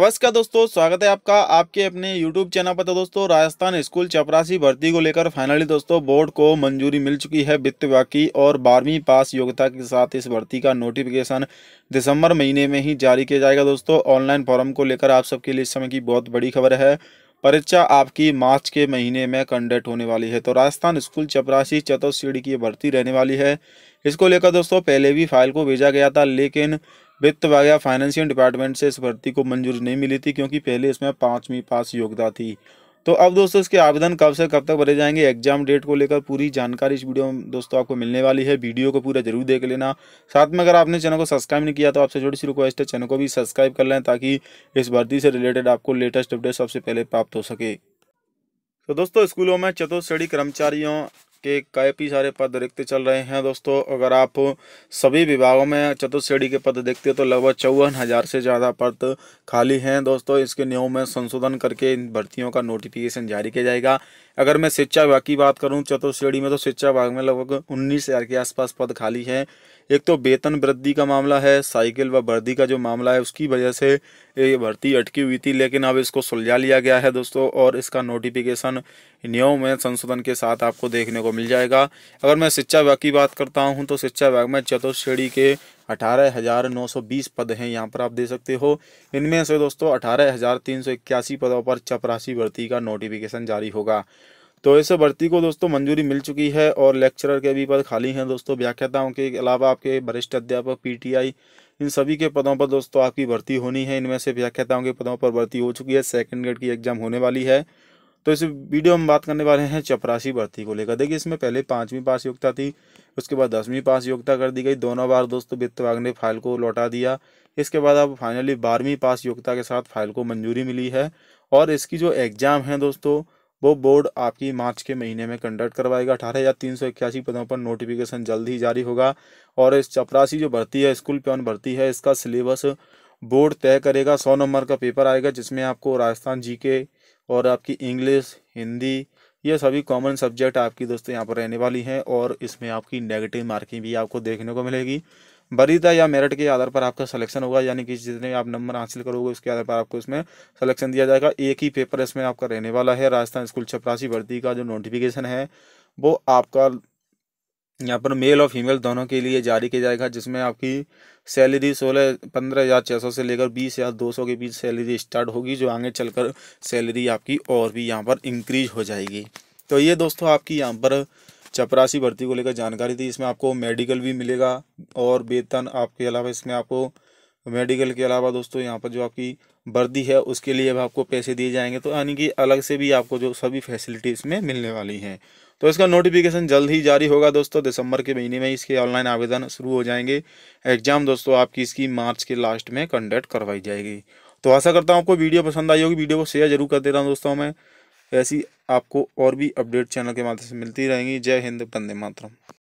नमस्कार दोस्तों स्वागत है आपका आपके अपने YouTube चैनल पर तो दोस्तों राजस्थान स्कूल चपरासी भर्ती को लेकर फाइनली दोस्तों बोर्ड को मंजूरी मिल चुकी है वित्त विभाग की और बारहवीं पास योग्यता के साथ इस भर्ती का नोटिफिकेशन दिसंबर महीने में ही जारी किया जाएगा दोस्तों ऑनलाइन फॉर्म को लेकर आप सबके लिए इस समय की बहुत बड़ी खबर है परीक्षा आपकी मार्च के महीने में कंडक्ट होने वाली है तो राजस्थान स्कूल चपरासी चतुर्थ श्रेणी की भर्ती रहने वाली है इसको लेकर दोस्तों पहले भी फाइल को भेजा गया था लेकिन वित्त व गया फाइनेंशियल डिपार्टमेंट से इस भर्ती को मंजूरी नहीं मिली थी क्योंकि पहले इसमें पाँचवीं पास योग्यता थी तो अब दोस्तों इसके आवेदन कब से कब तक भरे जाएंगे एग्जाम डेट को लेकर पूरी जानकारी इस वीडियो में दोस्तों आपको मिलने वाली है वीडियो को पूरा जरूर देख लेना साथ में अगर आपने चैनल को सब्सक्राइब नहीं किया तो आपसे छोटी सी रिक्वेस्ट है चैनल को भी सब्सक्राइब कर लें ताकि इस भर्ती से रिलेटेड आपको लेटेस्ट अपडेट सबसे पहले प्राप्त हो सके तो दोस्तों स्कूलों में चतुर्थ श्रेणी कर्मचारियों के काफ़ी सारे पद रिक्त चल रहे हैं दोस्तों अगर आप सभी विभागों में चतुर्थ श्रेणी के पद देखते हैं तो लगभग चौवन हज़ार से ज़्यादा पद खाली हैं दोस्तों इसके नियमों में संशोधन करके इन भर्तियों का नोटिफिकेशन जारी किया जाएगा अगर मैं शिक्षा विभाग की बात करूँ चतुर्थ श्रेणी में तो शिक्षा विभाग में लगभग उन्नीस हज़ार के आसपास पद खाली हैं एक तो वेतन वृद्धि का मामला है साइकिल व वर्दी का जो मामला है उसकी वजह से ये भर्ती अटकी हुई थी लेकिन अब इसको सुलझा लिया गया है दोस्तों और इसका नोटिफिकेशन नियम में संशोधन के साथ आपको देखने को मिल जाएगा अगर मैं शिक्षा विभाग की बात करता हूँ तो शिक्षा विभाग में चतुर्थ श्रेणी के अठारह हज़ार नौ सौ बीस पद हैं यहाँ पर आप दे सकते हो इनमें से दोस्तों अठारह हज़ार तीन सौ इक्यासी पदों पर चपरासी भर्ती का नोटिफिकेशन जारी होगा तो इस भर्ती को दोस्तों मंजूरी मिल चुकी है और लेक्चरर के भी पद खाली हैं दोस्तों व्याख्याताओं के अलावा आपके वरिष्ठ अध्यापक पीटीआई इन सभी के पदों पर दोस्तों आपकी भर्ती होनी है इनमें से व्याख्याताओं के पदों पर भर्ती हो चुकी है सेकंड ग्रेड की एग्जाम होने वाली है तो इस वीडियो में बात करने वाले हैं चपरासी भर्ती को लेकर देखिए इसमें पहले पाँचवीं पास योग्यता थी उसके बाद दसवीं पास योग्यता कर दी गई दोनों बार दोस्तों वित्त विभाग ने फाइल को लौटा दिया इसके बाद अब फाइनली बारहवीं पास योग्यता के साथ फाइल को मंजूरी मिली है और इसकी जो एग्ज़ाम है दोस्तों वो बोर्ड आपकी मार्च के महीने में कंडक्ट करवाएगा अठारह हज़ार तीन सौ इक्यासी पदों पर नोटिफिकेशन जल्द ही जारी होगा और इस चपरासी जो भर्ती है स्कूल प्योन भर्ती है इसका सिलेबस बोर्ड तय करेगा सौ नंबर का पेपर आएगा जिसमें आपको राजस्थान जी और आपकी इंग्लिश हिंदी ये सभी कॉमन सब्जेक्ट आपकी दोस्तों यहाँ पर रहने वाली हैं और इसमें आपकी नेगेटिव मार्किंग भी आपको देखने को मिलेगी वरीदा या मेरिट के आधार पर आपका सिलेक्शन होगा यानी कि जितने आप नंबर हासिल करोगे उसके आधार पर आपको इसमें सिलेक्शन दिया जाएगा एक ही पेपर इसमें आपका रहने वाला है राजस्थान स्कूल छपरासी भर्ती का जो नोटिफिकेशन है वो आपका यहाँ पर मेल और फीमेल दोनों के लिए जारी किया जाएगा जिसमें आपकी सैलरी सोलह पंद्रह हज़ार छः सौ से लेकर बीस हज़ार दो सौ के बीच सैलरी स्टार्ट होगी जो आगे चलकर सैलरी आपकी और भी यहाँ पर इंक्रीज हो जाएगी तो ये दोस्तों आपकी यहाँ पर चपरासी भर्ती को लेकर जानकारी थी इसमें आपको मेडिकल भी मिलेगा और वेतन आपके अलावा इसमें आपको मेडिकल के अलावा दोस्तों यहाँ पर जो आपकी वर्दी है उसके लिए भी आपको पैसे दिए जाएंगे तो यानी कि अलग से भी आपको जो सभी फैसिलिटी इसमें मिलने वाली हैं तो इसका नोटिफिकेशन जल्द ही जारी होगा दोस्तों दिसंबर के महीने में इसके ऑनलाइन आवेदन शुरू हो जाएंगे एग्जाम दोस्तों आपकी इसकी मार्च के लास्ट में कंडक्ट करवाई जाएगी तो आशा करता हूँ आपको वीडियो पसंद आई होगी वीडियो को शेयर जरूर कर दे रहा हूँ दोस्तों मैं ऐसी आपको और भी अपडेट चैनल के माध्यम से मिलती रहेंगी जय हिंद बंदे मातरम